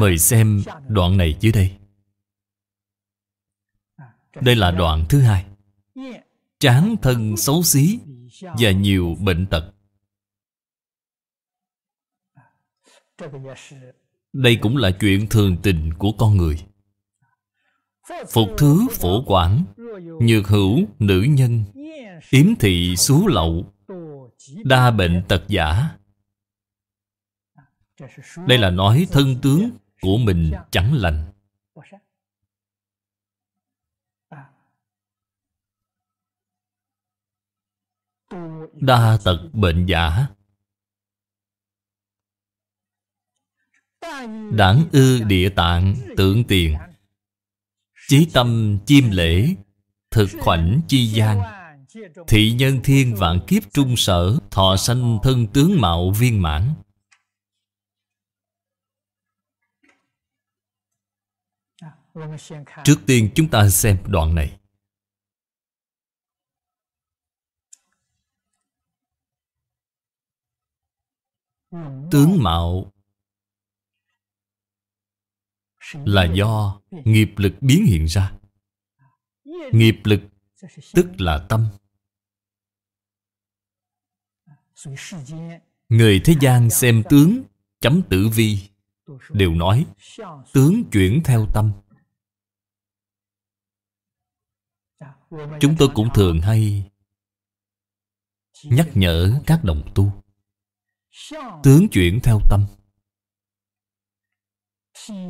Mời xem đoạn này dưới đây Đây là đoạn thứ hai Tráng thân xấu xí Và nhiều bệnh tật Đây cũng là chuyện thường tình của con người Phục thứ phổ quản Nhược hữu nữ nhân Yếm thị xú lậu Đa bệnh tật giả Đây là nói thân tướng của mình chẳng lành đa tật bệnh giả đảng ư địa tạng tượng tiền chí tâm chiêm lễ thực khoảnh chi gian thị nhân thiên vạn kiếp trung sở thọ sanh thân tướng mạo viên mãn Trước tiên chúng ta xem đoạn này Tướng mạo Là do nghiệp lực biến hiện ra Nghiệp lực tức là tâm Người thế gian xem tướng chấm tử vi Đều nói tướng chuyển theo tâm Chúng tôi cũng thường hay Nhắc nhở các đồng tu Tướng chuyển theo tâm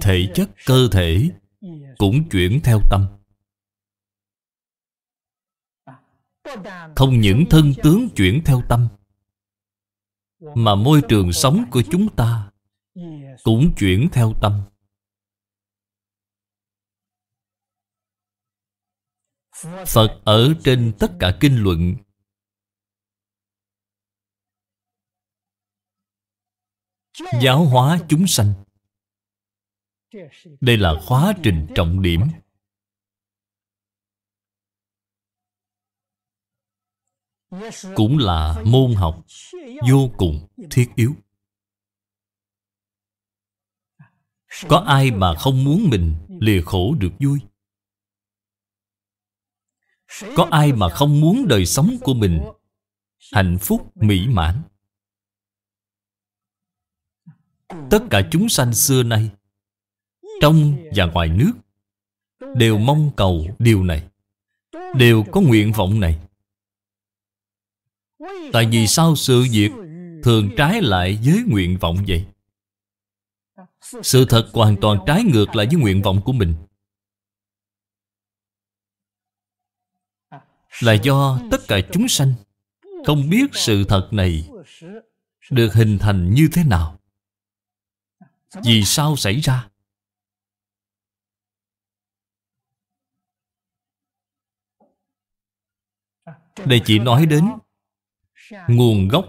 Thể chất cơ thể Cũng chuyển theo tâm Không những thân tướng chuyển theo tâm Mà môi trường sống của chúng ta Cũng chuyển theo tâm Phật ở trên tất cả kinh luận Giáo hóa chúng sanh Đây là khóa trình trọng điểm Cũng là môn học vô cùng thiết yếu Có ai mà không muốn mình lìa khổ được vui có ai mà không muốn đời sống của mình Hạnh phúc mỹ mãn Tất cả chúng sanh xưa nay Trong và ngoài nước Đều mong cầu điều này Đều có nguyện vọng này Tại vì sao sự việc Thường trái lại với nguyện vọng vậy Sự thật hoàn toàn trái ngược lại với nguyện vọng của mình là do tất cả chúng sanh không biết sự thật này được hình thành như thế nào vì sao xảy ra đây chỉ nói đến nguồn gốc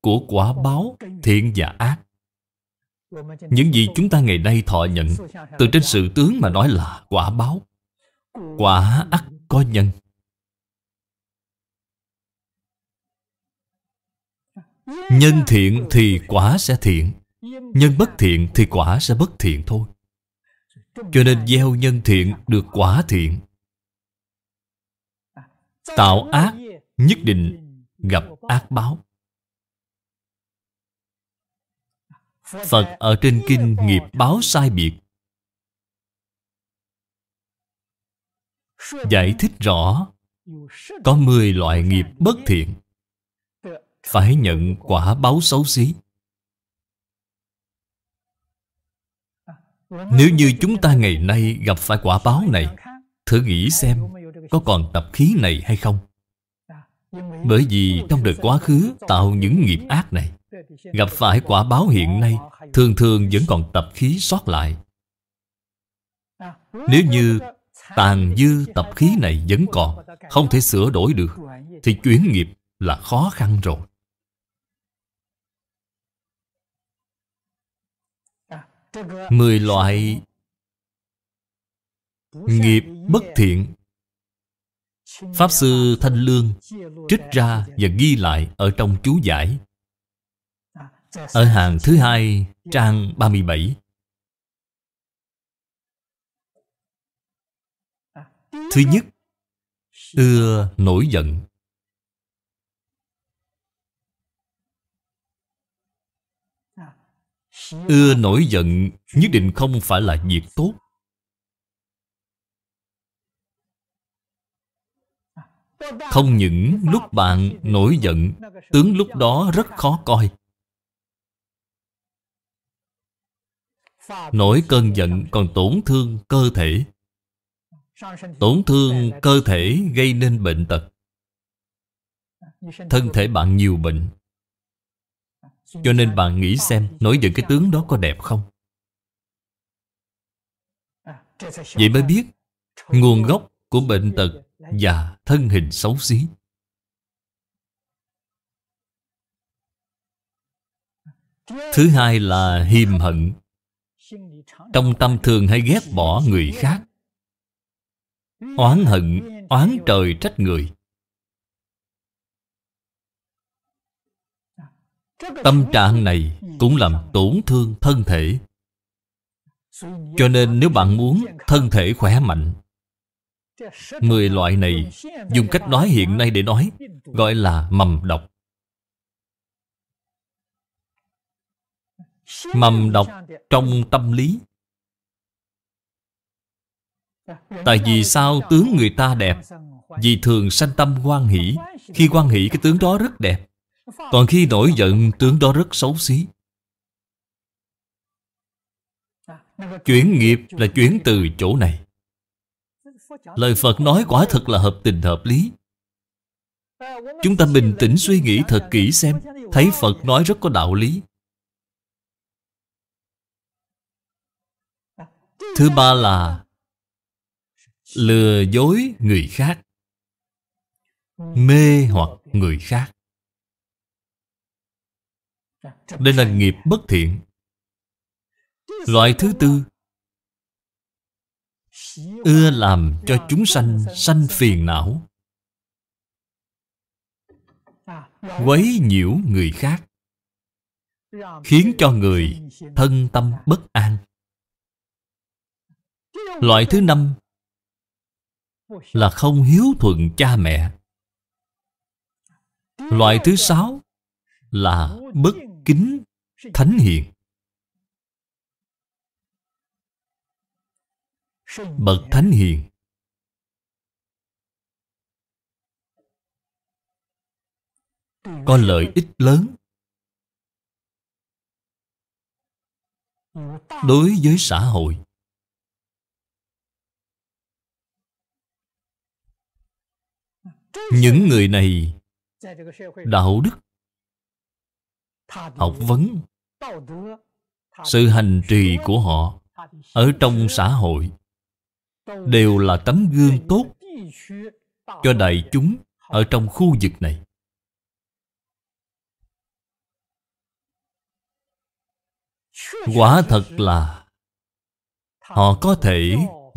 của quả báo thiện và ác những gì chúng ta ngày nay thọ nhận từ trên sự tướng mà nói là quả báo quả ác có nhân Nhân thiện thì quả sẽ thiện Nhân bất thiện thì quả sẽ bất thiện thôi Cho nên gieo nhân thiện được quả thiện Tạo ác nhất định gặp ác báo Phật ở trên kinh nghiệp báo sai biệt Giải thích rõ Có 10 loại nghiệp bất thiện phải nhận quả báo xấu xí nếu như chúng ta ngày nay gặp phải quả báo này thử nghĩ xem có còn tập khí này hay không bởi vì trong đời quá khứ tạo những nghiệp ác này gặp phải quả báo hiện nay thường thường vẫn còn tập khí sót lại nếu như tàn dư tập khí này vẫn còn không thể sửa đổi được thì chuyển nghiệp là khó khăn rồi mười loại nghiệp bất thiện Pháp Sư Thanh Lương trích ra và ghi lại ở trong chú giải Ở hàng thứ hai trang 37 Thứ nhất Ưa nổi giận Ưa nổi giận nhất định không phải là việc tốt Không những lúc bạn nổi giận Tướng lúc đó rất khó coi Nổi cơn giận còn tổn thương cơ thể Tổn thương cơ thể gây nên bệnh tật Thân thể bạn nhiều bệnh cho nên bạn nghĩ xem Nói về cái tướng đó có đẹp không Vậy mới biết Nguồn gốc của bệnh tật Và thân hình xấu xí Thứ hai là hiềm hận Trong tâm thường hay ghét bỏ người khác Oán hận, oán trời trách người Tâm trạng này cũng làm tổn thương thân thể Cho nên nếu bạn muốn thân thể khỏe mạnh Mười loại này dùng cách nói hiện nay để nói Gọi là mầm độc Mầm độc trong tâm lý Tại vì sao tướng người ta đẹp Vì thường sanh tâm quan hỷ Khi quan hỷ cái tướng đó rất đẹp còn khi nổi giận tướng đó rất xấu xí Chuyển nghiệp là chuyển từ chỗ này Lời Phật nói quả thật là hợp tình hợp lý Chúng ta bình tĩnh suy nghĩ thật kỹ xem Thấy Phật nói rất có đạo lý Thứ ba là Lừa dối người khác Mê hoặc người khác đây là nghiệp bất thiện Loại thứ tư Ưa làm cho chúng sanh sanh phiền não Quấy nhiễu người khác Khiến cho người thân tâm bất an Loại thứ năm Là không hiếu thuận cha mẹ Loại thứ sáu Là bất kính thánh hiền bậc thánh hiền có lợi ích lớn đối với xã hội những người này đạo đức học vấn sự hành trì của họ ở trong xã hội đều là tấm gương tốt cho đại chúng ở trong khu vực này quả thật là họ có thể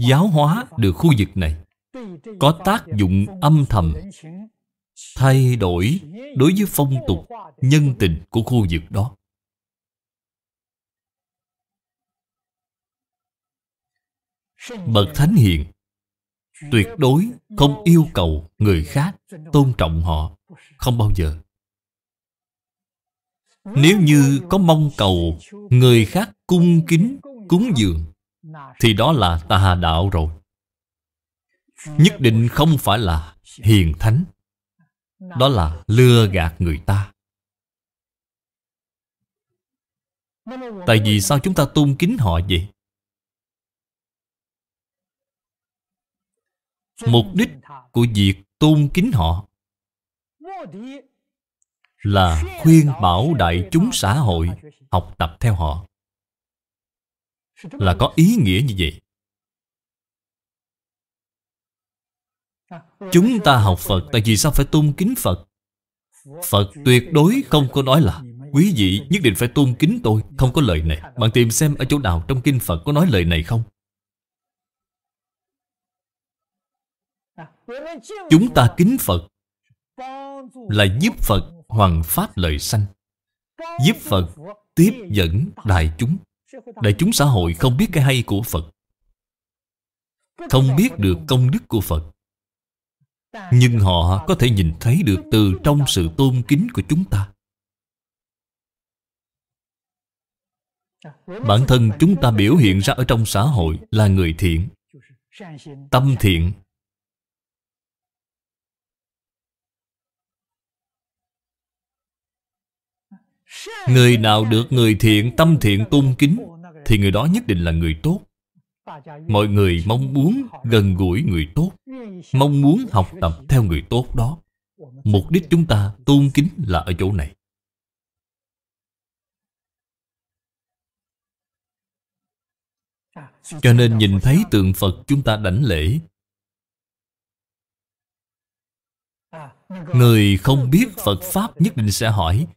giáo hóa được khu vực này có tác dụng âm thầm thay đổi đối với phong tục nhân tình của khu vực đó bậc thánh hiền tuyệt đối không yêu cầu người khác tôn trọng họ không bao giờ nếu như có mong cầu người khác cung kính cúng dường thì đó là tà đạo rồi nhất định không phải là hiền thánh đó là lừa gạt người ta tại vì sao chúng ta tôn kính họ vậy mục đích của việc tôn kính họ là khuyên bảo đại chúng xã hội học tập theo họ là có ý nghĩa như vậy Chúng ta học Phật Tại vì sao phải tôn kính Phật Phật tuyệt đối không có nói là Quý vị nhất định phải tôn kính tôi Không có lời này Bạn tìm xem ở chỗ nào trong kinh Phật có nói lời này không Chúng ta kính Phật Là giúp Phật hoàn pháp lời sanh Giúp Phật tiếp dẫn đại chúng Đại chúng xã hội không biết cái hay của Phật Không biết được công đức của Phật nhưng họ có thể nhìn thấy được từ trong sự tôn kính của chúng ta Bản thân chúng ta biểu hiện ra ở trong xã hội là người thiện Tâm thiện Người nào được người thiện, tâm thiện tôn kính Thì người đó nhất định là người tốt mọi người mong muốn gần gũi người tốt mong muốn học tập theo người tốt đó mục đích chúng ta tôn kính là ở chỗ này cho nên nhìn thấy tượng phật chúng ta đảnh lễ người không biết phật pháp nhất định sẽ hỏi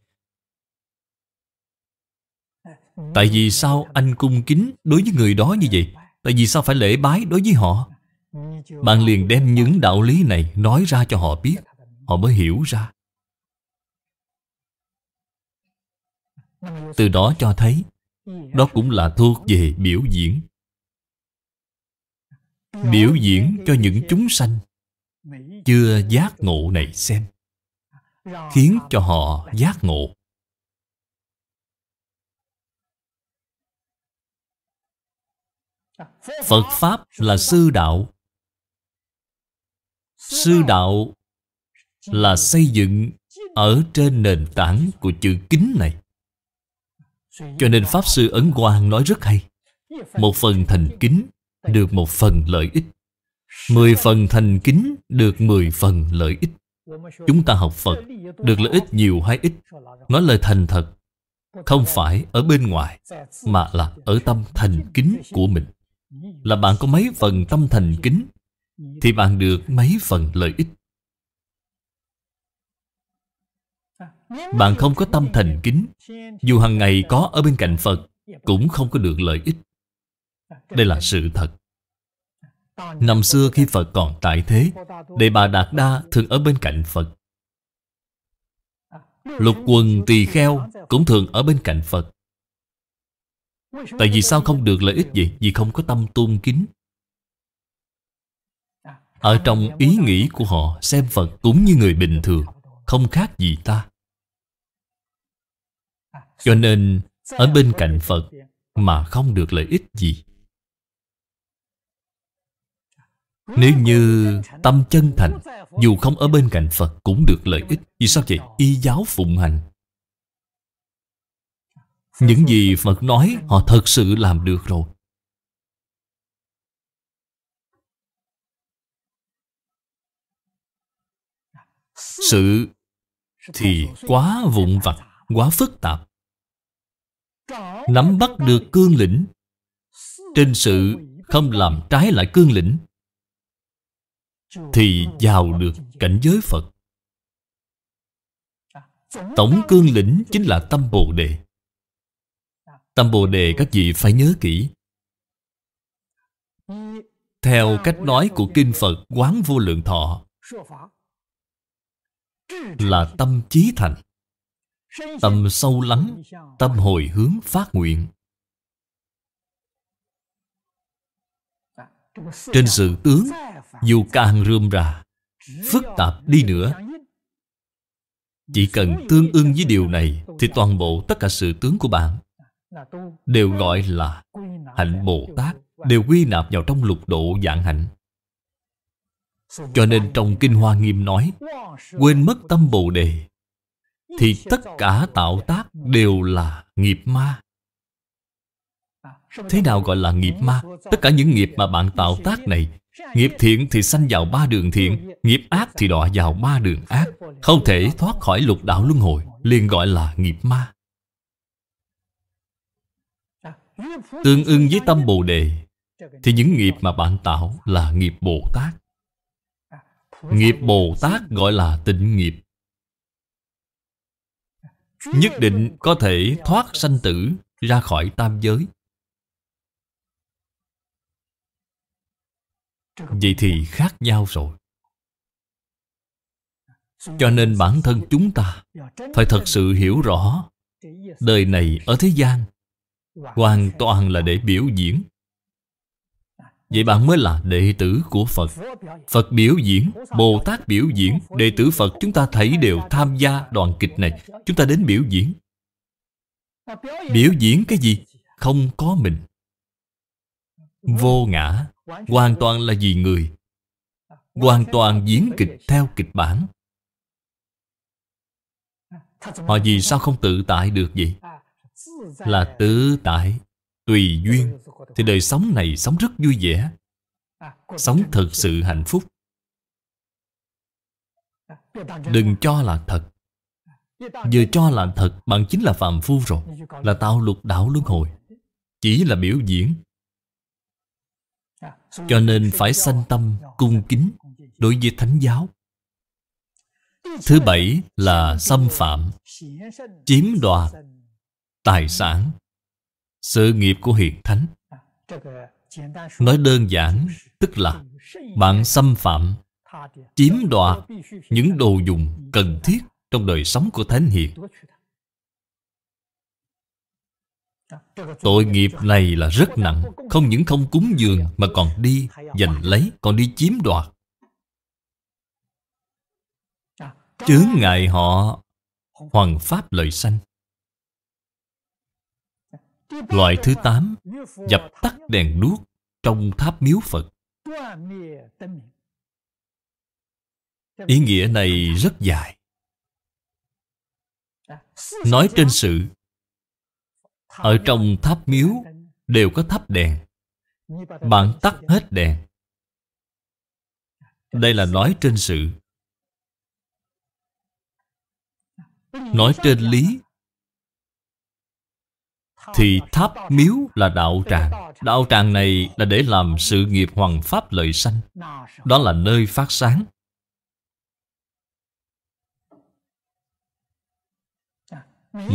tại vì sao anh cung kính đối với người đó như vậy Tại vì sao phải lễ bái đối với họ Bạn liền đem những đạo lý này Nói ra cho họ biết Họ mới hiểu ra Từ đó cho thấy Đó cũng là thuộc về biểu diễn Biểu diễn cho những chúng sanh Chưa giác ngộ này xem Khiến cho họ giác ngộ Phật Pháp là sư đạo Sư đạo là xây dựng ở trên nền tảng của chữ kính này Cho nên Pháp Sư Ấn Quang nói rất hay Một phần thành kính được một phần lợi ích Mười phần thành kính được mười phần lợi ích Chúng ta học Phật được lợi ích nhiều hay ít Nói lời thành thật Không phải ở bên ngoài Mà là ở tâm thành kính của mình là bạn có mấy phần tâm thành kính thì bạn được mấy phần lợi ích bạn không có tâm thành kính dù hàng ngày có ở bên cạnh phật cũng không có được lợi ích đây là sự thật năm xưa khi phật còn tại thế đề bà đạt đa thường ở bên cạnh phật lục quần tỳ kheo cũng thường ở bên cạnh phật Tại vì sao không được lợi ích gì Vì không có tâm tôn kính Ở trong ý nghĩ của họ Xem Phật cũng như người bình thường Không khác gì ta Cho nên Ở bên cạnh Phật Mà không được lợi ích gì Nếu như tâm chân thành Dù không ở bên cạnh Phật Cũng được lợi ích Vì sao vậy? Y giáo phụng hành những gì Phật nói họ thật sự làm được rồi Sự thì quá vụn vặt, quá phức tạp Nắm bắt được cương lĩnh Trên sự không làm trái lại cương lĩnh Thì vào được cảnh giới Phật Tổng cương lĩnh chính là tâm Bồ Đề Tâm Bồ Đề các vị phải nhớ kỹ Theo cách nói của Kinh Phật Quán Vô Lượng Thọ Là tâm trí thành Tâm sâu lắng Tâm hồi hướng phát nguyện Trên sự tướng Dù càng rươm rà Phức tạp đi nữa Chỉ cần tương ưng với điều này Thì toàn bộ tất cả sự tướng của bạn đều gọi là hạnh bồ tát đều quy nạp vào trong lục độ dạng hạnh cho nên trong kinh hoa nghiêm nói quên mất tâm bồ đề thì tất cả tạo tác đều là nghiệp ma thế nào gọi là nghiệp ma tất cả những nghiệp mà bạn tạo tác này nghiệp thiện thì sanh vào ba đường thiện nghiệp ác thì đọa vào ba đường ác không thể thoát khỏi lục đạo luân hồi liền gọi là nghiệp ma Tương ưng với tâm Bồ Đề Thì những nghiệp mà bạn tạo là nghiệp Bồ Tát Nghiệp Bồ Tát gọi là tịnh nghiệp Nhất định có thể thoát sanh tử ra khỏi tam giới Vậy thì khác nhau rồi Cho nên bản thân chúng ta Phải thật sự hiểu rõ Đời này ở thế gian Hoàn toàn là để biểu diễn Vậy bạn mới là đệ tử của Phật Phật biểu diễn, Bồ Tát biểu diễn Đệ tử Phật chúng ta thấy đều tham gia đoàn kịch này Chúng ta đến biểu diễn Biểu diễn cái gì? Không có mình Vô ngã Hoàn toàn là vì người Hoàn toàn diễn kịch theo kịch bản Họ vì sao không tự tại được vậy? Dạ. là tự tại tùy duyên thì đời sống này sống rất vui vẻ à, sống thật sự hạnh phúc à, đừng cho là thật à, vừa cho là thật bạn chính là phàm phu rồi là tạo lục đạo luân hồi chỉ là biểu diễn cho nên phải sanh tâm cung kính đối với thánh giáo thứ bảy là xâm phạm chiếm đoạt tài sản, sự nghiệp của hiền thánh. Nói đơn giản, tức là bạn xâm phạm, chiếm đoạt những đồ dùng cần thiết trong đời sống của thánh hiền. Tội nghiệp này là rất nặng Không những không cúng dường Mà còn đi giành lấy Còn đi chiếm đoạt Chướng ngại họ Hoàng pháp lợi sanh Loại thứ 8 Dập tắt đèn đuốc trong tháp miếu Phật Ý nghĩa này rất dài Nói trên sự Ở trong tháp miếu đều có tháp đèn Bạn tắt hết đèn Đây là nói trên sự Nói trên lý thì tháp miếu là đạo tràng Đạo tràng này là để làm sự nghiệp hoàng pháp lợi sanh Đó là nơi phát sáng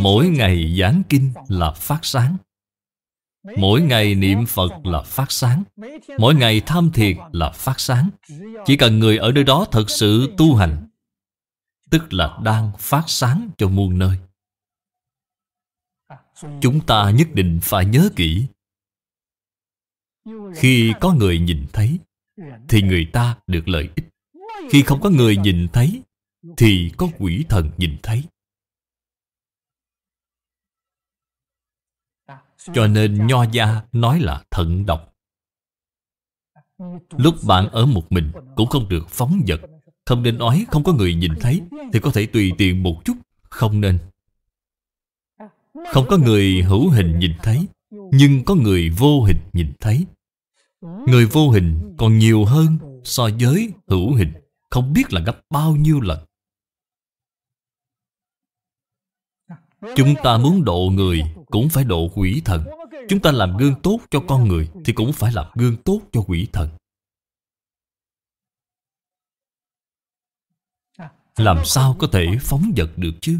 Mỗi ngày giảng kinh là phát sáng Mỗi ngày niệm Phật là phát sáng Mỗi ngày tham thiền là phát sáng Chỉ cần người ở nơi đó thật sự tu hành Tức là đang phát sáng cho muôn nơi Chúng ta nhất định phải nhớ kỹ Khi có người nhìn thấy Thì người ta được lợi ích Khi không có người nhìn thấy Thì có quỷ thần nhìn thấy Cho nên Nho Gia nói là thận độc Lúc bạn ở một mình Cũng không được phóng vật Không nên nói không có người nhìn thấy Thì có thể tùy tiện một chút Không nên không có người hữu hình nhìn thấy Nhưng có người vô hình nhìn thấy Người vô hình còn nhiều hơn so với hữu hình Không biết là gấp bao nhiêu lần Chúng ta muốn độ người cũng phải độ quỷ thần Chúng ta làm gương tốt cho con người Thì cũng phải làm gương tốt cho quỷ thần Làm sao có thể phóng vật được chứ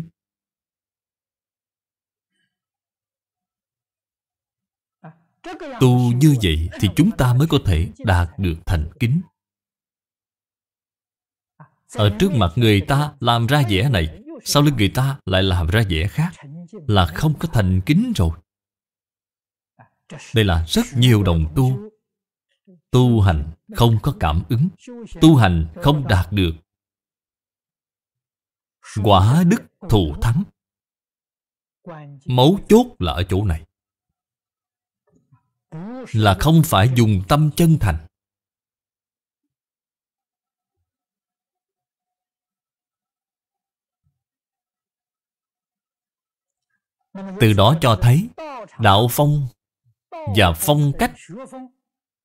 Tu như vậy thì chúng ta mới có thể đạt được thành kính Ở trước mặt người ta làm ra vẻ này Sau lưng người ta lại làm ra vẻ khác Là không có thành kính rồi Đây là rất nhiều đồng tu Tu hành không có cảm ứng Tu hành không đạt được Quả đức thù thắng Mấu chốt là ở chỗ này là không phải dùng tâm chân thành từ đó cho thấy đạo phong và phong cách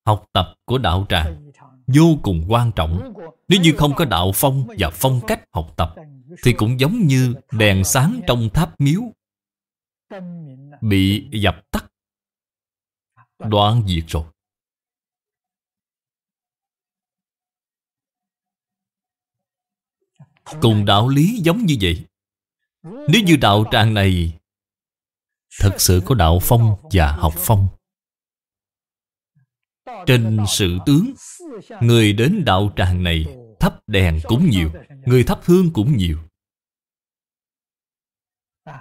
học tập của đạo tràng vô cùng quan trọng nếu như không có đạo phong và phong cách học tập thì cũng giống như đèn sáng trong tháp miếu bị dập tắt Vâng. đoạn diệt rồi cùng đạo lý giống như vậy nếu như đạo tràng này thật sự có đạo phong và học phong trên sự tướng người đến đạo tràng này thắp đèn cũng nhiều người thắp hương cũng nhiều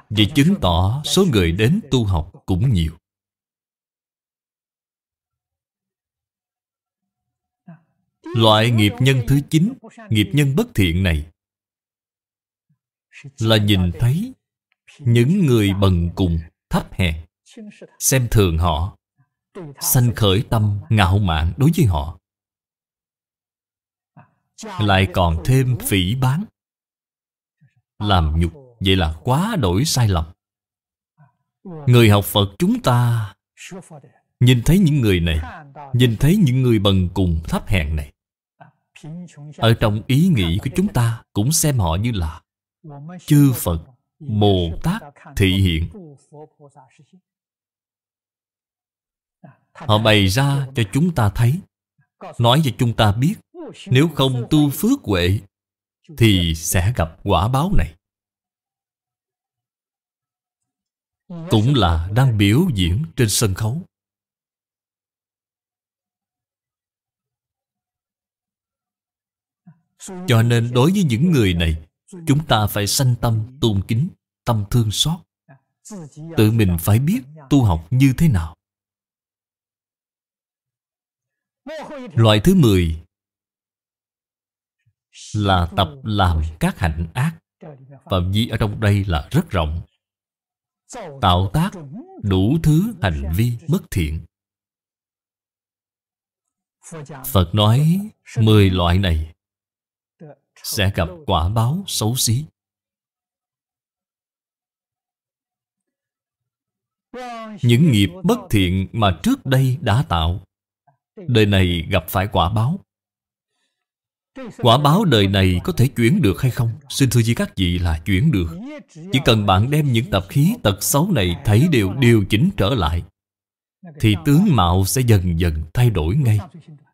vì chứng tỏ số người đến tu học cũng nhiều Loại nghiệp nhân thứ 9 Nghiệp nhân bất thiện này Là nhìn thấy Những người bần cùng Thấp hèn Xem thường họ Sanh khởi tâm ngạo mạn đối với họ Lại còn thêm phỉ bán Làm nhục Vậy là quá đổi sai lầm Người học Phật chúng ta Nhìn thấy những người này Nhìn thấy những người bần cùng thấp hèn này ở trong ý nghĩ của chúng ta cũng xem họ như là chư phật mồ tát thị hiện họ bày ra cho chúng ta thấy nói cho chúng ta biết nếu không tu phước huệ thì sẽ gặp quả báo này cũng là đang biểu diễn trên sân khấu Cho nên đối với những người này Chúng ta phải sanh tâm tôn kính Tâm thương xót Tự mình phải biết tu học như thế nào Loại thứ 10 Là tập làm các hạnh ác Phạm vi ở trong đây là rất rộng Tạo tác đủ thứ hành vi bất thiện Phật nói 10 loại này sẽ gặp quả báo xấu xí. Những nghiệp bất thiện mà trước đây đã tạo, đời này gặp phải quả báo. Quả báo đời này có thể chuyển được hay không? Xin thưa với các vị là chuyển được. Chỉ cần bạn đem những tập khí tật xấu này thấy đều điều chỉnh trở lại, thì tướng mạo sẽ dần dần thay đổi ngay.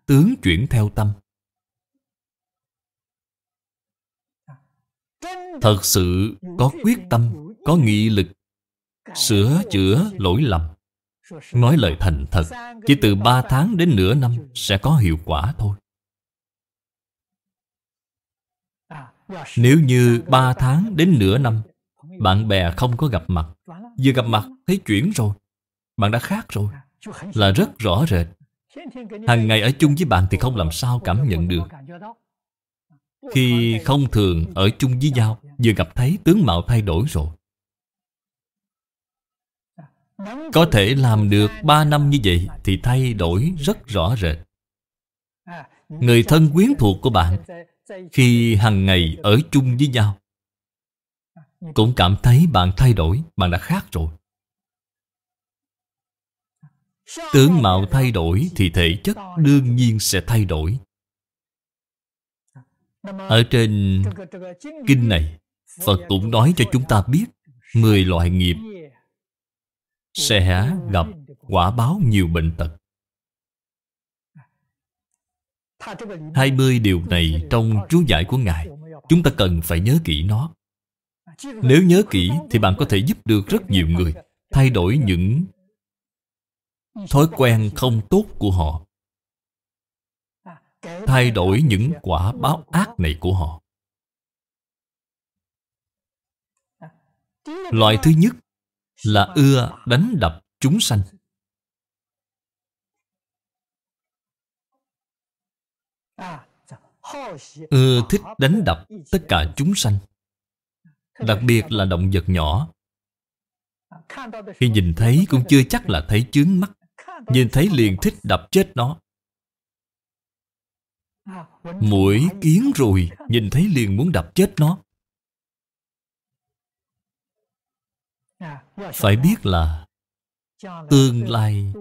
Tướng chuyển theo tâm. thật sự có quyết tâm có nghị lực sửa chữa lỗi lầm nói lời thành thật chỉ từ ba tháng đến nửa năm sẽ có hiệu quả thôi nếu như ba tháng đến nửa năm bạn bè không có gặp mặt vừa gặp mặt thấy chuyển rồi bạn đã khác rồi là rất rõ rệt Hằng ngày ở chung với bạn thì không làm sao cảm nhận được khi không thường ở chung với nhau Vừa gặp thấy tướng mạo thay đổi rồi Có thể làm được 3 năm như vậy Thì thay đổi rất rõ rệt Người thân quyến thuộc của bạn Khi hàng ngày ở chung với nhau Cũng cảm thấy bạn thay đổi Bạn đã khác rồi Tướng mạo thay đổi thì thể chất đương nhiên sẽ thay đổi ở trên kinh này Phật cũng nói cho chúng ta biết Mười loại nghiệp Sẽ gặp quả báo nhiều bệnh tật hai mươi điều này trong chú giải của Ngài Chúng ta cần phải nhớ kỹ nó Nếu nhớ kỹ thì bạn có thể giúp được rất nhiều người Thay đổi những thói quen không tốt của họ thay đổi những quả báo ác này của họ loại thứ nhất là ưa đánh đập chúng sanh ưa thích đánh đập tất cả chúng sanh đặc biệt là động vật nhỏ khi nhìn thấy cũng chưa chắc là thấy chướng mắt nhìn thấy liền thích đập chết nó Mũi kiến rồi Nhìn thấy liền muốn đập chết nó Phải biết là Tương lai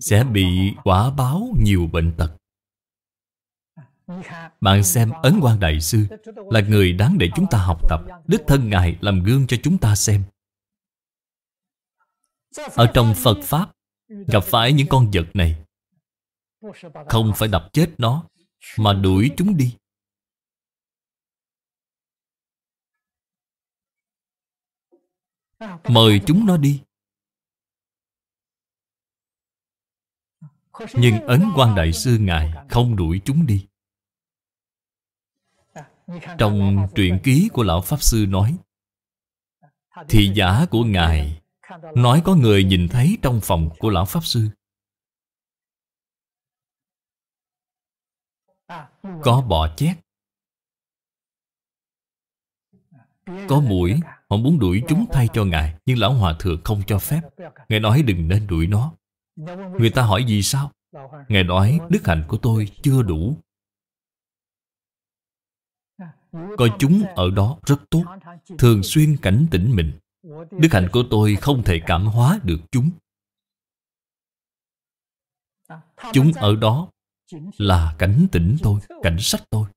Sẽ bị quả báo nhiều bệnh tật Bạn xem Ấn Quang Đại Sư Là người đáng để chúng ta học tập Đích thân Ngài làm gương cho chúng ta xem Ở trong Phật Pháp Gặp phải những con vật này Không phải đập chết nó mà đuổi chúng đi. Mời chúng nó đi. Nhưng Ấn quan Đại Sư Ngài không đuổi chúng đi. Trong truyện ký của Lão Pháp Sư nói, thì giả của Ngài nói có người nhìn thấy trong phòng của Lão Pháp Sư. có bọ chét có mũi họ muốn đuổi chúng thay cho ngài nhưng lão hòa thượng không cho phép ngài nói đừng nên đuổi nó người ta hỏi gì sao ngài nói đức hạnh của tôi chưa đủ Coi chúng ở đó rất tốt thường xuyên cảnh tỉnh mình đức hạnh của tôi không thể cảm hóa được chúng chúng ở đó là cảnh tỉnh tôi cảnh sách tôi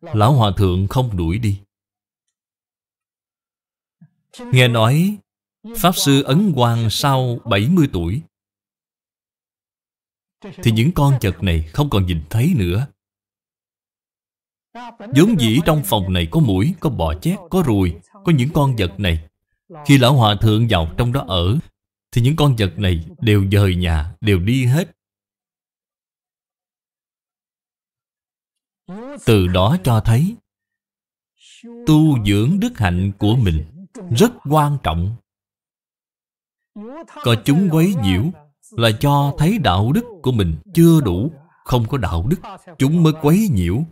lão hòa thượng không đuổi đi nghe nói pháp sư ấn quang sau 70 tuổi thì những con vật này không còn nhìn thấy nữa vốn dĩ trong phòng này có mũi có bò chét có ruồi có những con vật này khi lão hòa thượng vào trong đó ở thì những con vật này đều dời nhà đều đi hết Từ đó cho thấy Tu dưỡng đức hạnh của mình Rất quan trọng Có chúng quấy nhiễu Là cho thấy đạo đức của mình chưa đủ Không có đạo đức Chúng mới quấy nhiễu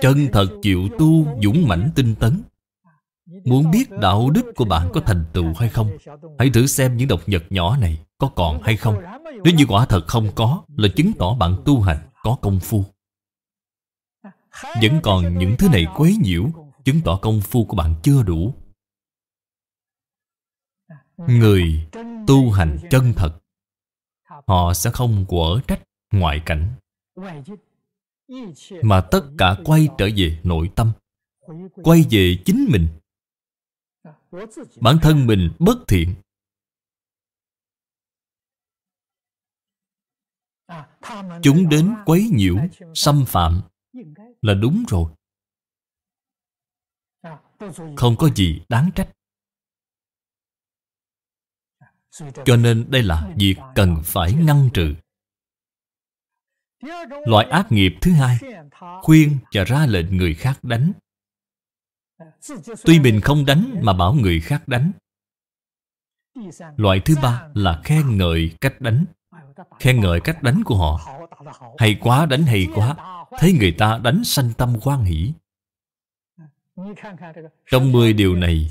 Chân thật chịu tu dũng mãnh tinh tấn Muốn biết đạo đức của bạn có thành tựu hay không Hãy thử xem những độc nhật nhỏ này có còn hay không Nếu như quả thật không có Là chứng tỏ bạn tu hành có công phu à, Vẫn còn những thứ này quấy nhiễu Chứng tỏ công phu của bạn chưa đủ à, Người tu hành chân thật Họ sẽ không quở trách ngoại cảnh Mà tất cả quay trở về nội tâm Quay về chính mình à, Bản thân mình bất thiện Chúng đến quấy nhiễu, xâm phạm Là đúng rồi Không có gì đáng trách Cho nên đây là việc cần phải ngăn trừ Loại ác nghiệp thứ hai Khuyên và ra lệnh người khác đánh Tuy mình không đánh mà bảo người khác đánh Loại thứ ba là khen ngợi cách đánh Khen ngợi cách đánh của họ Hay quá đánh hay quá Thấy người ta đánh sanh tâm quan hỷ Trong 10 điều này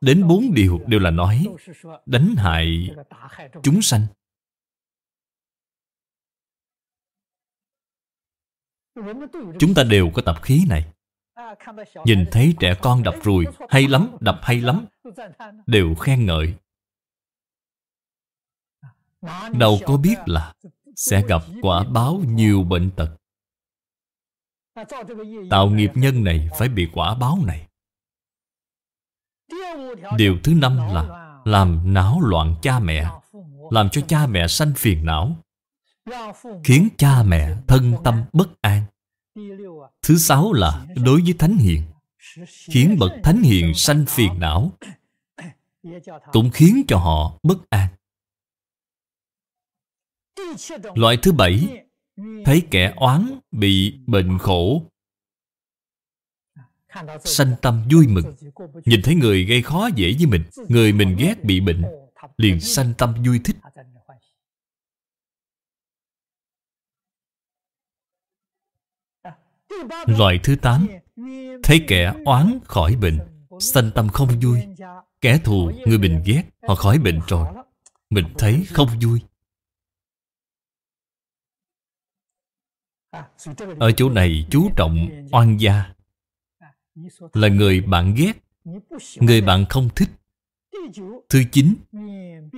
Đến 4 điều đều là nói Đánh hại chúng sanh Chúng ta đều có tập khí này Nhìn thấy trẻ con đập rùi Hay lắm, đập hay lắm Đều khen ngợi Đâu có biết là Sẽ gặp quả báo nhiều bệnh tật Tạo nghiệp nhân này phải bị quả báo này Điều thứ năm là Làm não loạn cha mẹ Làm cho cha mẹ sanh phiền não Khiến cha mẹ thân tâm bất an Thứ sáu là đối với thánh hiền Khiến bậc thánh hiền sanh phiền não Cũng khiến cho họ bất an Loại thứ bảy Thấy kẻ oán bị bệnh khổ Sanh tâm vui mừng Nhìn thấy người gây khó dễ với mình Người mình ghét bị bệnh Liền sanh tâm vui thích Loại thứ tám Thấy kẻ oán khỏi bệnh Sanh tâm không vui Kẻ thù, người mình ghét Họ khỏi bệnh rồi Mình thấy không vui ở chỗ này chú trọng oan gia là người bạn ghét người bạn không thích thứ chín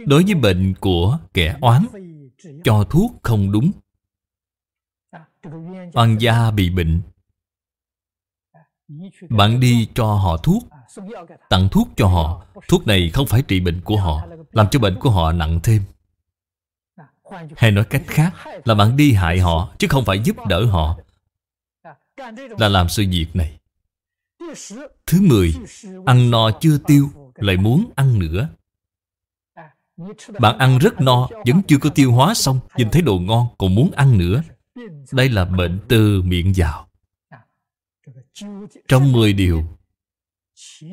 đối với bệnh của kẻ oán cho thuốc không đúng oan gia bị bệnh bạn đi cho họ thuốc tặng thuốc cho họ thuốc này không phải trị bệnh của họ làm cho bệnh của họ nặng thêm hay nói cách khác là bạn đi hại họ Chứ không phải giúp đỡ họ Là làm sự việc này Thứ 10 Ăn no chưa tiêu Lại muốn ăn nữa Bạn ăn rất no Vẫn chưa có tiêu hóa xong Nhìn thấy đồ ngon còn muốn ăn nữa Đây là bệnh từ miệng vào Trong 10 điều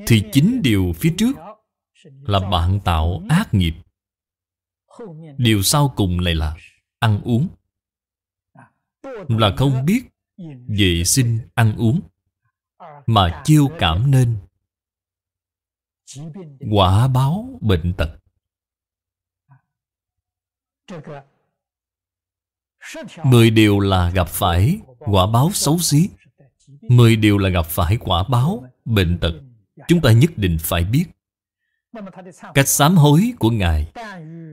Thì 9 điều phía trước Là bạn tạo ác nghiệp điều sau cùng lại là ăn uống là không biết vệ sinh ăn uống mà chiêu cảm nên quả báo bệnh tật mười điều là gặp phải quả báo xấu xí mười điều là gặp phải quả báo bệnh tật chúng ta nhất định phải biết Cách sám hối của Ngài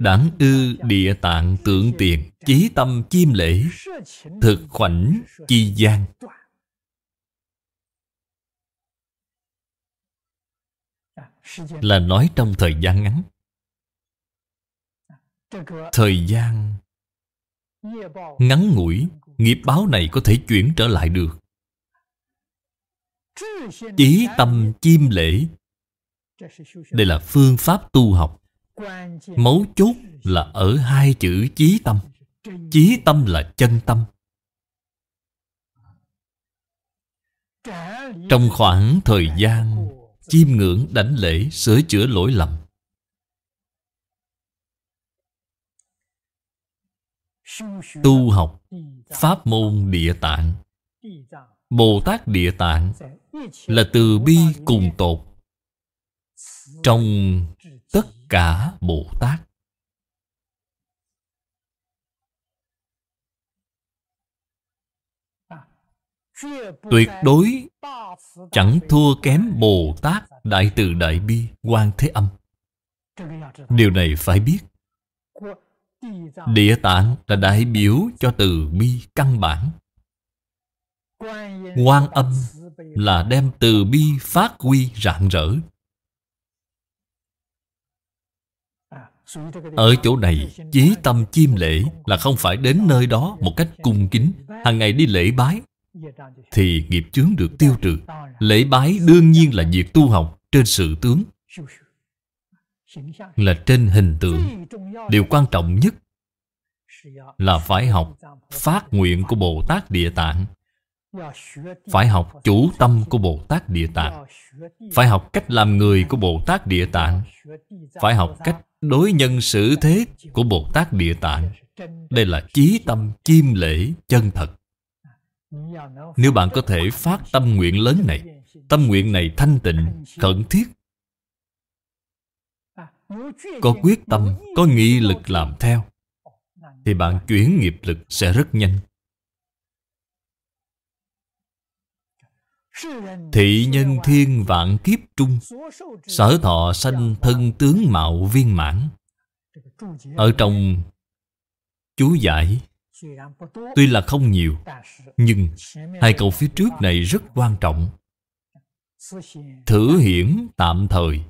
Đảng ư địa tạng tượng tiền Chí tâm chiêm lễ Thực khoảnh chi gian Là nói trong thời gian ngắn Thời gian Ngắn ngủi Nghiệp báo này có thể chuyển trở lại được Chí tâm chiêm lễ đây là phương pháp tu học mấu chốt là ở hai chữ chí tâm chí tâm là chân tâm trong khoảng thời gian chiêm ngưỡng đánh lễ sửa chữa lỗi lầm tu học pháp môn địa tạng bồ tát địa tạng là từ bi cùng tột trong tất cả Bồ Tát. Tuyệt đối chẳng thua kém Bồ Tát Đại Từ Đại Bi quan Thế Âm. Điều này phải biết. Địa tạng là đại biểu cho từ bi căn bản. Quan âm là đem từ bi phát huy rạng rỡ Ở chỗ này Chí tâm chiêm lễ Là không phải đến nơi đó một cách cung kính hàng ngày đi lễ bái Thì nghiệp chướng được tiêu trừ Lễ bái đương nhiên là việc tu học Trên sự tướng Là trên hình tượng Điều quan trọng nhất Là phải học Phát nguyện của Bồ Tát Địa Tạng phải học chủ tâm của Bồ Tát Địa Tạng Phải học cách làm người của Bồ Tát Địa Tạng Phải học cách Đối nhân xử thế của Bồ Tát Địa Tạng Đây là chí tâm chiêm lễ chân thật Nếu bạn có thể phát tâm nguyện lớn này Tâm nguyện này thanh tịnh, khẩn thiết Có quyết tâm, có nghị lực làm theo Thì bạn chuyển nghiệp lực sẽ rất nhanh Thị nhân thiên vạn kiếp trung Sở thọ sanh thân tướng mạo viên mãn Ở trong chú giải Tuy là không nhiều Nhưng hai câu phía trước này rất quan trọng Thử hiển tạm thời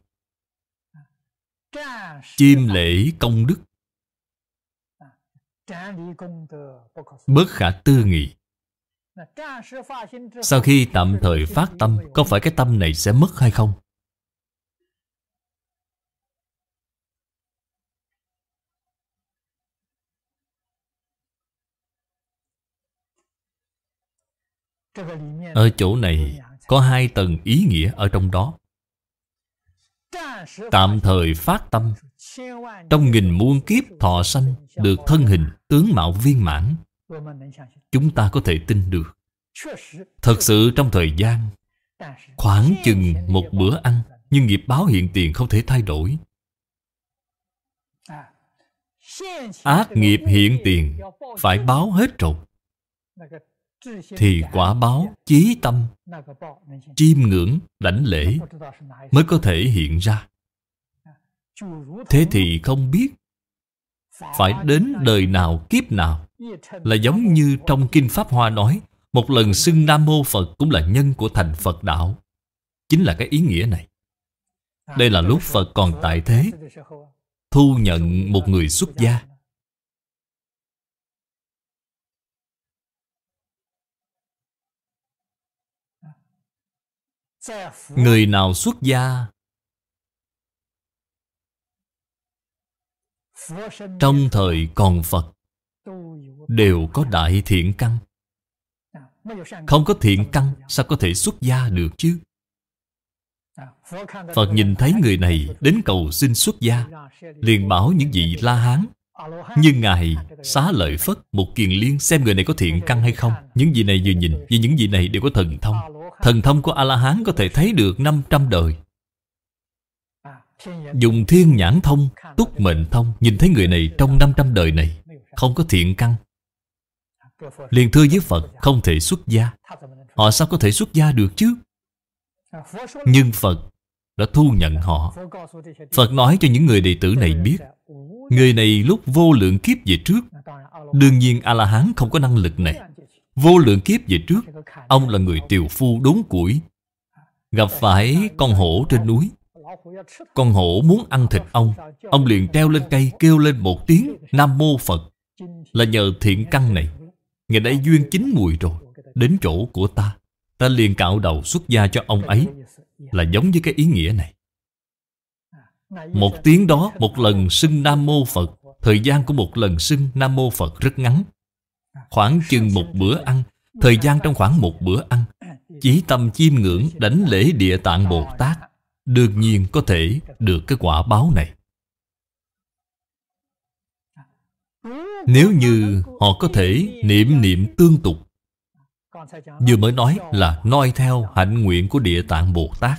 Chiêm lễ công đức Bất khả tư nghị sau khi tạm thời phát tâm Có phải cái tâm này sẽ mất hay không? Ở chỗ này có hai tầng ý nghĩa ở trong đó Tạm thời phát tâm Trong nghìn muôn kiếp thọ sanh Được thân hình tướng mạo viên mãn chúng ta có thể tin được thật sự trong thời gian khoảng chừng một bữa ăn nhưng nghiệp báo hiện tiền không thể thay đổi ác nghiệp hiện tiền phải báo hết rồi thì quả báo chí tâm chiêm ngưỡng đảnh lễ mới có thể hiện ra thế thì không biết phải đến đời nào kiếp nào là giống như trong Kinh Pháp Hoa nói Một lần xưng Nam Mô Phật cũng là nhân của thành Phật Đạo Chính là cái ý nghĩa này Đây là lúc Phật còn tại thế Thu nhận một người xuất gia Người nào xuất gia Trong thời còn Phật đều có đại thiện căn Không có thiện căn sao có thể xuất gia được chứ Phật nhìn thấy người này đến cầu xin xuất gia Liền bảo những vị La Hán Nhưng Ngài xá lợi Phất Một kiền liên xem người này có thiện căn hay không Những vị này vừa nhìn Vì những vị này đều có thần thông Thần thông của A-la-hán có thể thấy được 500 đời Dùng thiên nhãn thông Túc mệnh thông Nhìn thấy người này trong 500 đời này Không có thiện căn liền thưa với Phật không thể xuất gia. Họ sao có thể xuất gia được chứ? Nhưng Phật đã thu nhận họ. Phật nói cho những người đệ tử này biết, người này lúc vô lượng kiếp về trước, đương nhiên A-la-hán không có năng lực này. Vô lượng kiếp về trước, ông là người tiều phu đốn củi, gặp phải con hổ trên núi. Con hổ muốn ăn thịt ông, ông liền treo lên cây kêu lên một tiếng Nam Mô Phật là nhờ thiện căn này. Ngày nay duyên chín mùi rồi Đến chỗ của ta Ta liền cạo đầu xuất gia cho ông ấy Là giống với cái ý nghĩa này Một tiếng đó một lần xưng Nam Mô Phật Thời gian của một lần xưng Nam Mô Phật rất ngắn Khoảng chừng một bữa ăn Thời gian trong khoảng một bữa ăn Chí tâm chiêm ngưỡng đánh lễ địa tạng Bồ Tát Đương nhiên có thể được cái quả báo này Nếu như họ có thể niệm niệm tương tục Vừa mới nói là noi theo hạnh nguyện của Địa Tạng Bồ Tát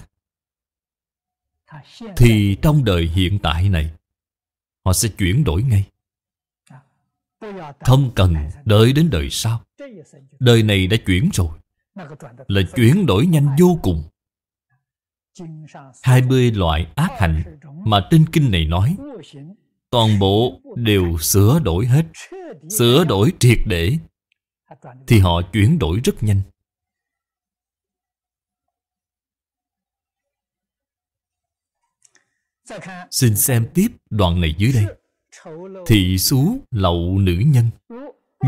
Thì trong đời hiện tại này Họ sẽ chuyển đổi ngay Không cần đợi đến đời sau Đời này đã chuyển rồi Là chuyển đổi nhanh vô cùng 20 loại ác hạnh Mà trên kinh này nói toàn bộ đều sửa đổi hết sửa đổi triệt để thì họ chuyển đổi rất nhanh xin xem tiếp đoạn này dưới đây thị xú lậu nữ nhân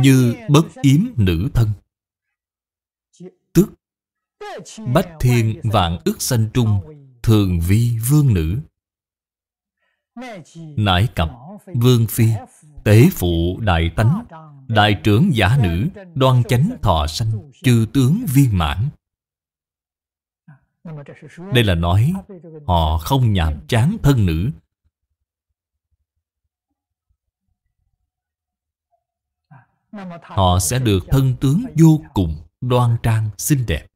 như bất yếm nữ thân tức bách thiên vạn ức sanh trung thường vi vương nữ Nải cập Vương phi Tế phụ đại tánh Đại trưởng giả nữ Đoan chánh thọ sanh Chư tướng viên mãn Đây là nói Họ không nhàm chán thân nữ Họ sẽ được thân tướng vô cùng đoan trang xinh đẹp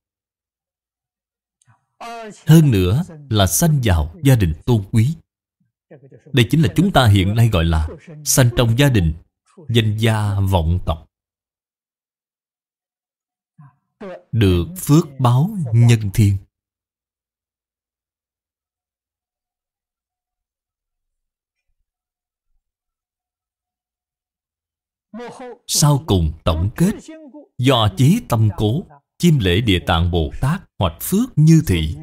Hơn nữa là sanh vào gia đình tôn quý đây chính là chúng ta hiện nay gọi là Sanh trong gia đình Danh gia vọng tộc Được phước báo nhân thiên Sau cùng tổng kết Do chí tâm cố Chim lễ địa tạng Bồ Tát Hoạch phước như thị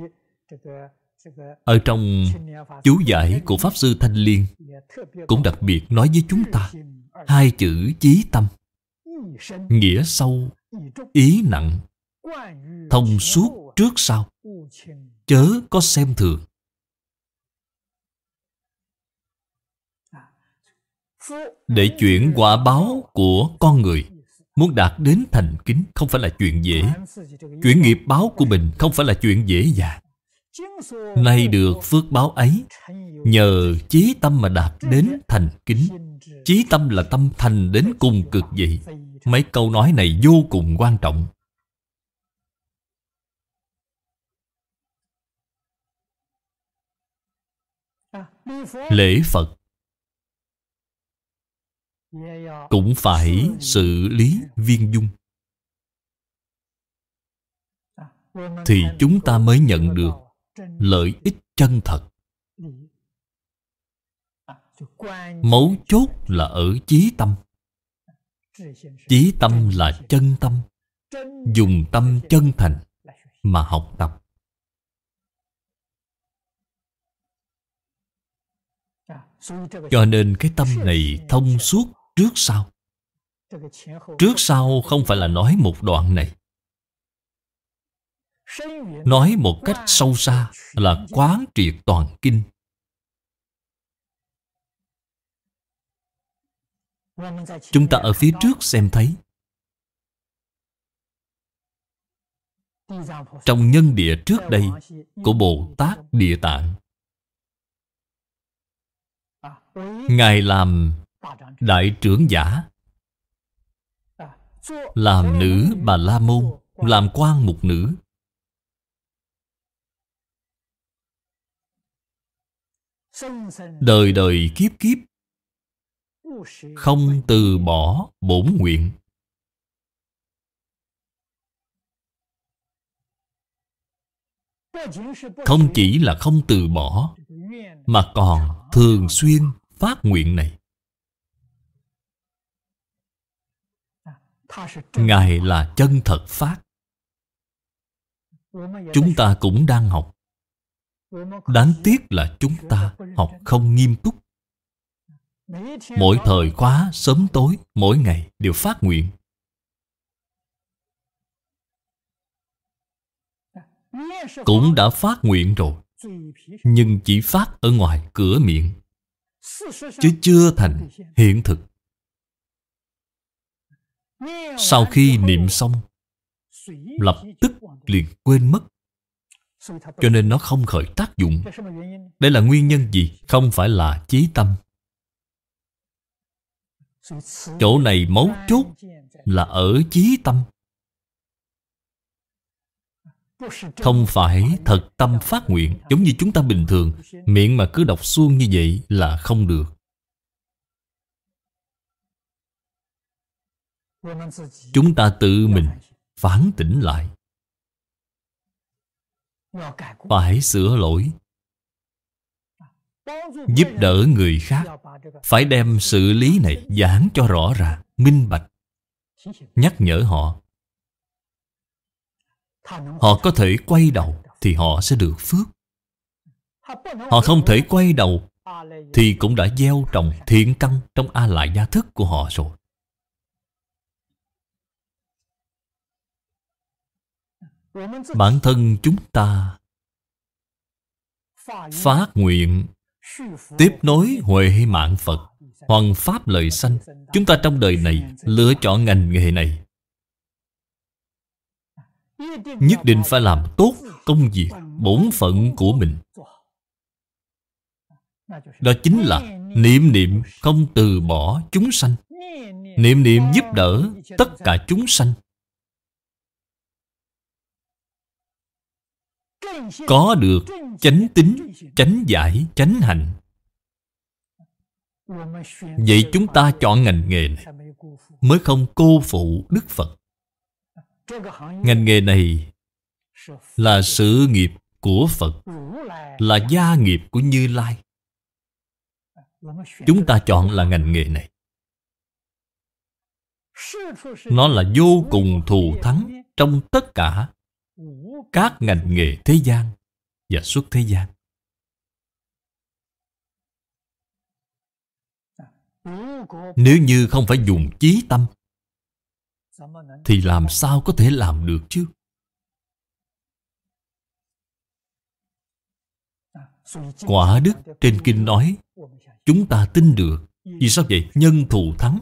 ở trong chú giải của pháp sư thanh liên cũng đặc biệt nói với chúng ta hai chữ chí tâm nghĩa sâu ý nặng thông suốt trước sau chớ có xem thường để chuyển quả báo của con người muốn đạt đến thành kính không phải là chuyện dễ chuyển nghiệp báo của mình không phải là chuyện dễ dàng Nay được phước báo ấy Nhờ chí tâm mà đạt đến thành kính Chí tâm là tâm thành đến cùng cực vậy Mấy câu nói này vô cùng quan trọng Lễ Phật Cũng phải xử lý viên dung Thì chúng ta mới nhận được lợi ích chân thật mấu chốt là ở chí tâm chí tâm là chân tâm dùng tâm chân thành mà học tập cho nên cái tâm này thông suốt trước sau trước sau không phải là nói một đoạn này nói một cách sâu xa là quán triệt toàn kinh chúng ta ở phía trước xem thấy trong nhân địa trước đây của bồ tát địa tạng ngài làm đại trưởng giả làm nữ bà la môn làm quan mục nữ đời đời kiếp kiếp không từ bỏ bổn nguyện không chỉ là không từ bỏ mà còn thường xuyên phát nguyện này ngài là chân thật phát chúng ta cũng đang học đáng tiếc là chúng ta học không nghiêm túc mỗi thời khóa sớm tối mỗi ngày đều phát nguyện cũng đã phát nguyện rồi nhưng chỉ phát ở ngoài cửa miệng chứ chưa thành hiện thực sau khi niệm xong lập tức liền quên mất cho nên nó không khởi tác dụng Đây là nguyên nhân gì? Không phải là chí tâm Chỗ này mấu chốt là ở chí tâm Không phải thật tâm phát nguyện Giống như chúng ta bình thường Miệng mà cứ đọc xuông như vậy là không được Chúng ta tự mình phản tỉnh lại phải sửa lỗi giúp đỡ người khác phải đem sự lý này giảng cho rõ ràng minh bạch nhắc nhở họ họ có thể quay đầu thì họ sẽ được phước họ không thể quay đầu thì cũng đã gieo trồng thiện căn trong a lại gia thức của họ rồi bản thân chúng ta phát nguyện tiếp nối huệ mạng phật hoàng pháp lợi sanh chúng ta trong đời này lựa chọn ngành nghề này nhất định phải làm tốt công việc bổn phận của mình đó chính là niệm niệm không từ bỏ chúng sanh niệm niệm giúp đỡ tất cả chúng sanh có được chánh tính chánh giải chánh hạnh vậy chúng ta chọn ngành nghề này mới không cô phụ đức phật ngành nghề này là sự nghiệp của phật là gia nghiệp của như lai chúng ta chọn là ngành nghề này nó là vô cùng thù thắng trong tất cả các ngành nghề thế gian và xuất thế gian nếu như không phải dùng chí tâm thì làm sao có thể làm được chứ quả đức trên kinh nói chúng ta tin được vì sao vậy nhân thù thắng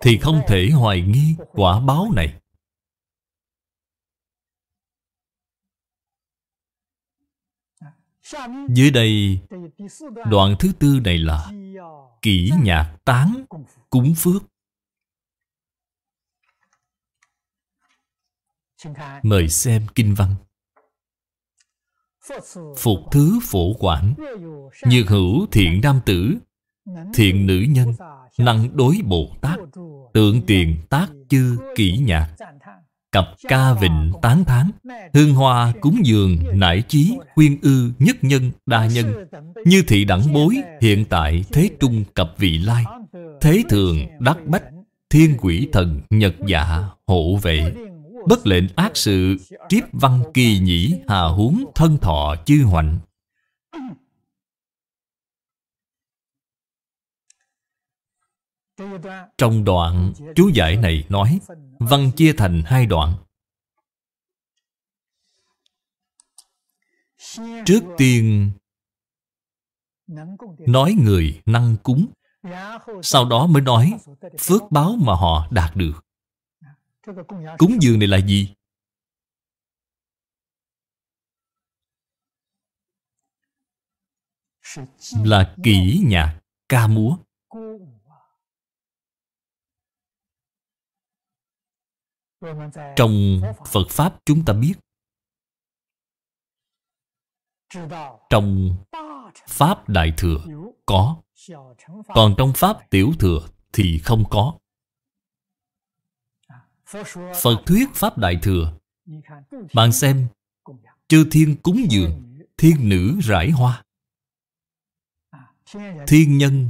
thì không thể hoài nghi quả báo này Dưới đây Đoạn thứ tư này là Kỷ nhạc tán Cúng phước Mời xem kinh văn Phục thứ phổ quản Nhược hữu thiện nam tử Thiện nữ nhân Năng đối Bồ Tát Tượng tiền tác chư kỹ nhạc Cặp ca vịnh tán tháng Hương hoa cúng dường Nải chí Quyên ư Nhất nhân Đa nhân Như thị đẳng bối Hiện tại thế trung cặp vị lai Thế thường đắc bách Thiên quỷ thần Nhật dạ Hộ vệ Bất lệnh ác sự Triếp văn kỳ nhĩ Hà huống thân thọ chư hoạnh Trong đoạn chú giải này nói Văn chia thành hai đoạn Trước tiên Nói người năng cúng Sau đó mới nói Phước báo mà họ đạt được Cúng dường này là gì? Là kỹ nhạc, ca múa trong phật pháp chúng ta biết trong pháp đại thừa có còn trong pháp tiểu thừa thì không có phật thuyết pháp đại thừa bạn xem chư thiên cúng dường thiên nữ rải hoa thiên nhân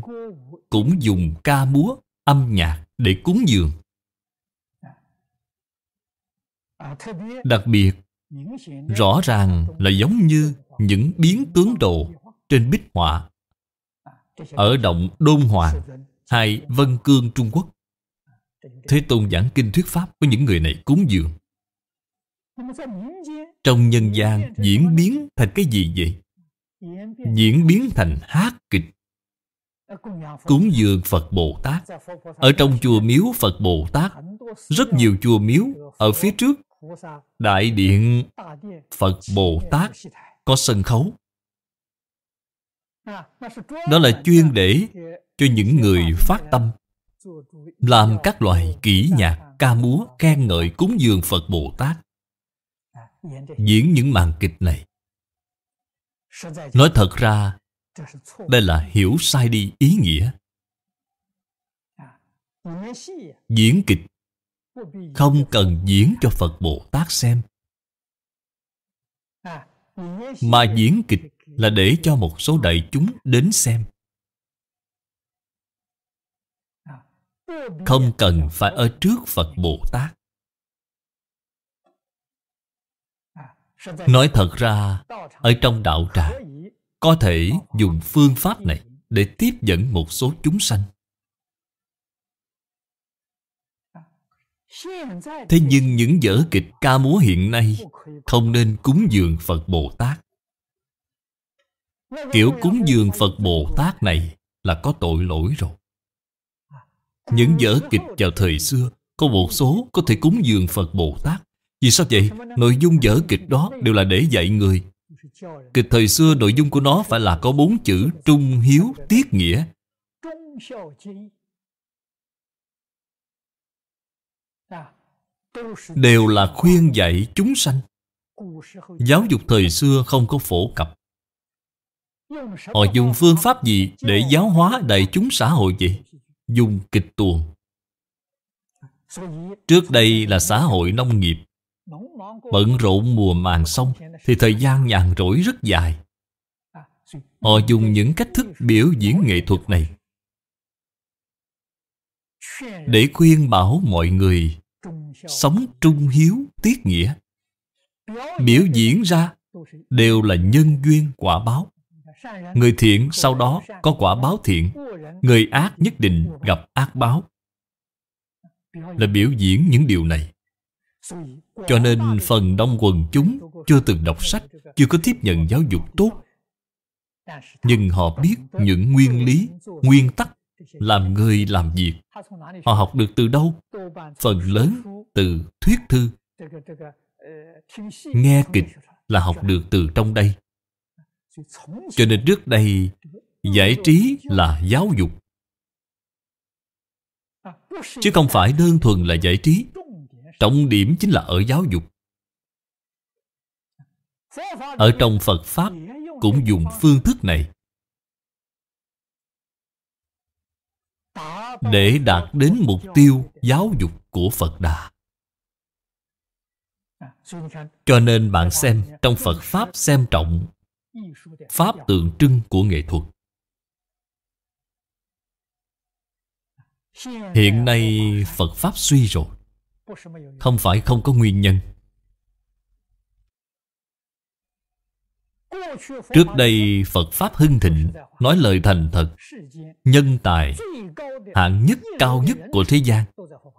cũng dùng ca múa âm nhạc để cúng dường À, Đặc biệt Rõ ràng là giống như những biến tướng đồ trên bích họa à, Ở động Đôn Hoàng hay Vân Cương Trung Quốc à, Thế Tôn giảng kinh thuyết pháp với những người này cúng dường Trong nhân gian diễn biến thành cái gì vậy? Diễn biến thành hát kịch Cúng dường Phật Bồ Tát Ở trong chùa miếu Phật Bồ Tát Rất nhiều chùa miếu Ở phía trước Đại điện Phật Bồ Tát có sân khấu Đó là chuyên để cho những người phát tâm Làm các loại kỹ nhạc, ca múa, khen ngợi cúng dường Phật Bồ Tát Diễn những màn kịch này Nói thật ra Đây là hiểu sai đi ý nghĩa Diễn kịch không cần diễn cho phật bồ tát xem mà diễn kịch là để cho một số đại chúng đến xem không cần phải ở trước phật bồ tát nói thật ra ở trong đạo tràng có thể dùng phương pháp này để tiếp dẫn một số chúng sanh Thế nhưng những vở kịch ca múa hiện nay Không nên cúng dường Phật Bồ Tát Kiểu cúng dường Phật Bồ Tát này Là có tội lỗi rồi Những vở kịch vào thời xưa Có một số có thể cúng dường Phật Bồ Tát Vì sao vậy? Nội dung vở kịch đó đều là để dạy người Kịch thời xưa nội dung của nó phải là có bốn chữ Trung hiếu tiết nghĩa đều là khuyên dạy chúng sanh giáo dục thời xưa không có phổ cập họ dùng phương pháp gì để giáo hóa đại chúng xã hội vậy dùng kịch tuồng trước đây là xã hội nông nghiệp bận rộn mùa màng xong thì thời gian nhàn rỗi rất dài họ dùng những cách thức biểu diễn nghệ thuật này để khuyên bảo mọi người sống trung hiếu tiết nghĩa biểu diễn ra đều là nhân duyên quả báo người thiện sau đó có quả báo thiện người ác nhất định gặp ác báo là biểu diễn những điều này cho nên phần đông quần chúng chưa từng đọc sách chưa có tiếp nhận giáo dục tốt nhưng họ biết những nguyên lý nguyên tắc làm người làm việc họ học được từ đâu phần lớn từ thuyết thư ờ, nghe kịch là học được từ trong đây cho nên trước đây giải trí là giáo dục à, chứ không phải đơn thuần là giải trí trọng điểm chính là ở giáo dục ở trong phật pháp cũng dùng phương thức này để đạt đến mục tiêu giáo dục của Phật Đà. Cho nên bạn xem trong Phật Pháp xem trọng Pháp tượng trưng của nghệ thuật. Hiện nay Phật Pháp suy rồi Không phải không có nguyên nhân Trước đây Phật Pháp hưng thịnh Nói lời thành thật Nhân tài Hạng nhất cao nhất của thế gian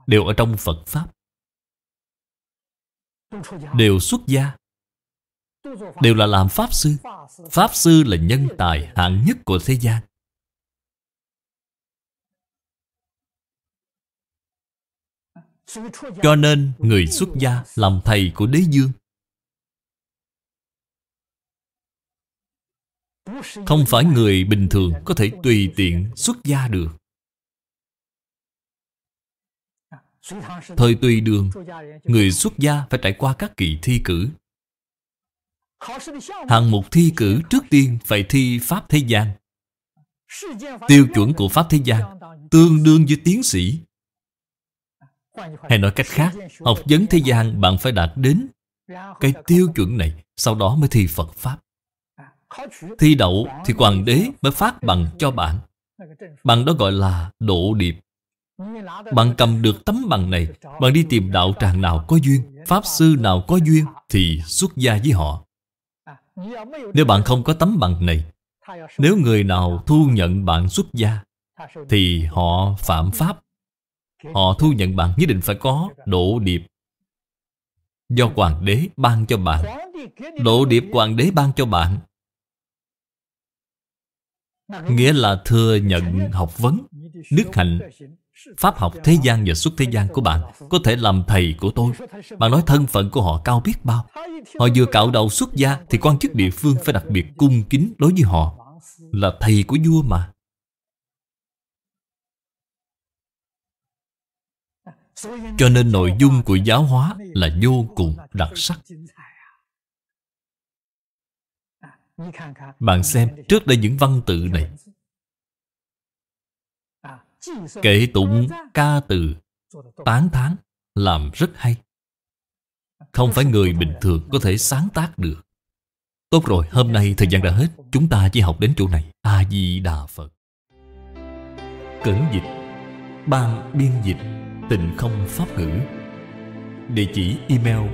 Đều ở trong Phật Pháp Đều xuất gia Đều là làm Pháp Sư Pháp Sư là nhân tài hạng nhất của thế gian Cho nên người xuất gia làm thầy của đế dương Không phải người bình thường có thể tùy tiện xuất gia được Thời tùy đường Người xuất gia phải trải qua các kỳ thi cử Hạng mục thi cử trước tiên phải thi Pháp Thế gian Tiêu chuẩn của Pháp Thế gian Tương đương với tiến sĩ Hay nói cách khác Học vấn thế gian bạn phải đạt đến Cái tiêu chuẩn này Sau đó mới thi Phật Pháp Thi đậu thì hoàng đế mới phát bằng cho bạn Bằng đó gọi là độ điệp Bạn cầm được tấm bằng này Bạn đi tìm đạo tràng nào có duyên Pháp sư nào có duyên Thì xuất gia với họ Nếu bạn không có tấm bằng này Nếu người nào thu nhận bạn xuất gia Thì họ phạm pháp Họ thu nhận bạn nhất định phải có độ điệp Do hoàng đế ban cho bạn Độ điệp hoàng đế ban cho bạn Nghĩa là thừa nhận học vấn Đức hạnh Pháp học thế gian và xuất thế gian của bạn Có thể làm thầy của tôi Bạn nói thân phận của họ cao biết bao Họ vừa cạo đầu xuất gia Thì quan chức địa phương phải đặc biệt cung kính đối với họ Là thầy của vua mà Cho nên nội dung của giáo hóa là vô cùng đặc sắc bạn xem trước đây những văn tự này à, Kể tụng ca từ Tán tháng Làm rất hay à, Không phải người bình thường có thể sáng tác được Tốt rồi, hôm nay thời gian đã hết Chúng ta chỉ học đến chỗ này A-di-đà Phật Cẩn dịch Ban biên dịch Tình không pháp ngữ Địa chỉ email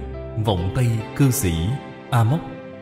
Vọng tay cư sĩ amoc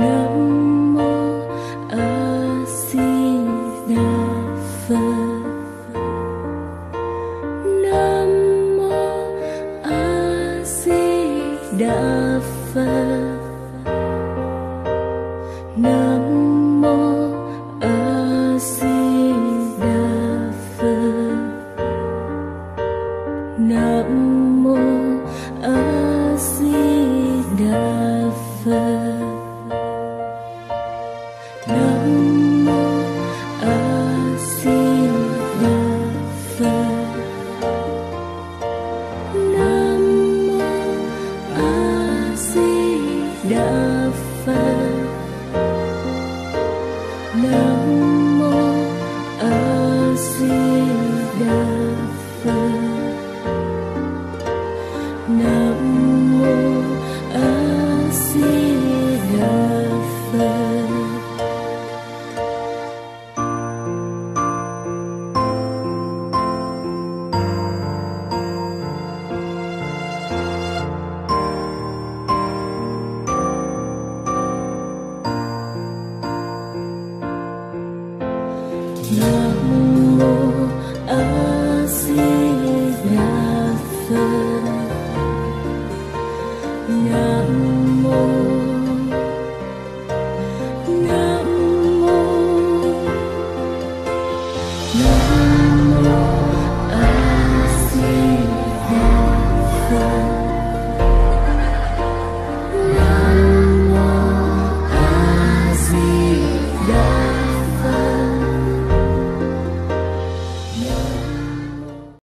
Năm